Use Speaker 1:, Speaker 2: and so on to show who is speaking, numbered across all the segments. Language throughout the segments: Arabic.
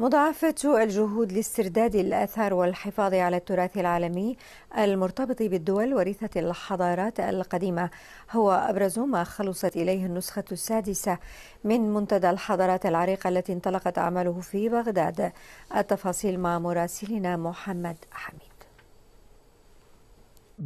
Speaker 1: مضاعفة الجهود لاسترداد الآثار والحفاظ على التراث العالمي المرتبط بالدول وريثة الحضارات القديمة هو أبرز ما خلصت إليه النسخة السادسة من منتدى الحضارات العريقة التي انطلقت أعماله في بغداد التفاصيل مع مراسلنا محمد حميد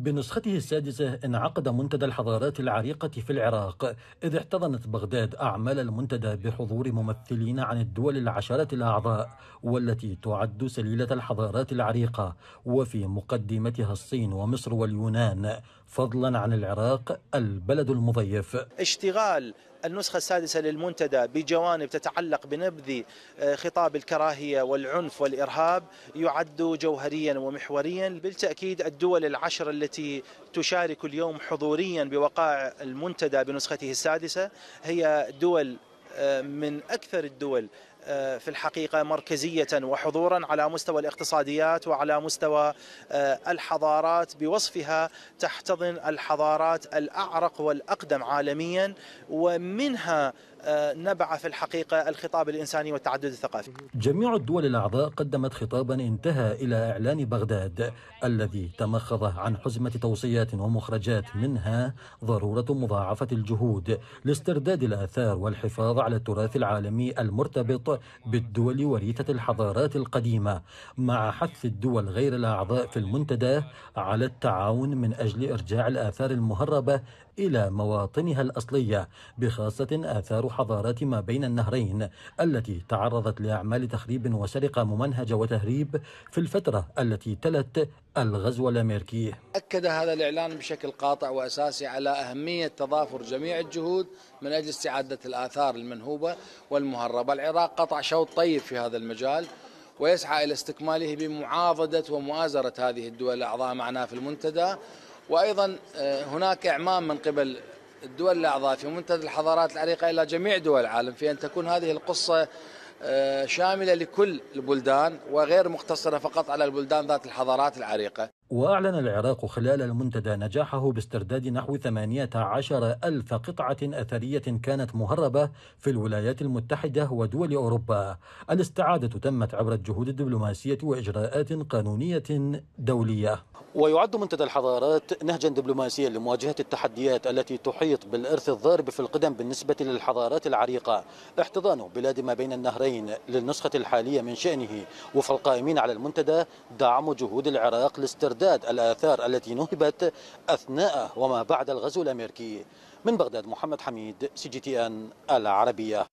Speaker 2: بنسخته السادسة انعقد منتدى الحضارات العريقة في العراق إذ احتضنت بغداد أعمال المنتدى بحضور ممثلين عن الدول العشرة الأعضاء والتي تعد سليلة الحضارات العريقة وفي مقدمتها الصين ومصر واليونان فضلا عن العراق البلد المضيف
Speaker 3: اشتغال النسخة السادسة للمنتدى بجوانب تتعلق بنبذ آه، خطاب الكراهية والعنف والإرهاب يعد جوهريا ومحوريا بالتأكيد الدول العشر التي تشارك اليوم حضوريا بوقائع المنتدى بنسخته السادسة هي دول آه، من أكثر الدول آه، في الحقيقة مركزية وحضورا على مستوى الاقتصاديات وعلى مستوى آه، الحضارات بوصفها تحتضن الحضارات الأعرق والأقدم عالميا ومنها آه، نبع في الحقيقة الخطاب الإنساني والتعدد الثقافي
Speaker 2: جميع الدول الأعضاء قدمت خطابا انتهى إلى إعلان بغداد الذي تمخض عن حزمة توصيات ومخرجات منها ضرورة مضاعفة الجهود لاسترداد الآثار والحفاظ على التراث العالمي المرتبط بالدول وريثة الحضارات القديمة مع حث الدول غير الأعضاء في المنتدى على التعاون من أجل إرجاع الآثار المهربة إلى مواطنها الأصلية بخاصة آثار حضارات ما بين النهرين التي تعرضت لأعمال تخريب وسرقة ممنهجة وتهريب في الفترة التي تلت الغزو الأمريكي
Speaker 4: أكد هذا الإعلان بشكل قاطع وأساسي على أهمية تضافر جميع الجهود من أجل استعادة الآثار المنهوبة والمهربة العراق قطع شوط طيب في هذا المجال ويسعى إلى استكماله بمعاضدة ومؤازرة هذه الدول الأعضاء معنا في المنتدى وأيضا آه، هناك إعمام من قبل الدول الأعضاء في منتدى الحضارات العريقة إلى جميع دول العالم في أن تكون هذه القصة آه، شاملة لكل البلدان وغير مقتصرة فقط على البلدان ذات الحضارات العريقة
Speaker 2: وأعلن العراق خلال المنتدى نجاحه باسترداد نحو 18 ألف قطعة أثرية كانت مهربة في الولايات المتحدة ودول أوروبا الاستعادة تمت عبر الجهود الدبلوماسية وإجراءات قانونية دولية ويعد منتدى الحضارات نهجا دبلوماسيا لمواجهة التحديات التي تحيط بالإرث الضارب في القدم بالنسبة للحضارات العريقة احتضان بلاد ما بين النهرين للنسخة الحالية من شأنه وفي القائمين على المنتدى دعم جهود العراق لاسترداد تعداد الآثار التي نهبت أثناء وما بعد الغزو الأمريكي من بغداد محمد حميد سي جي تي أن العربية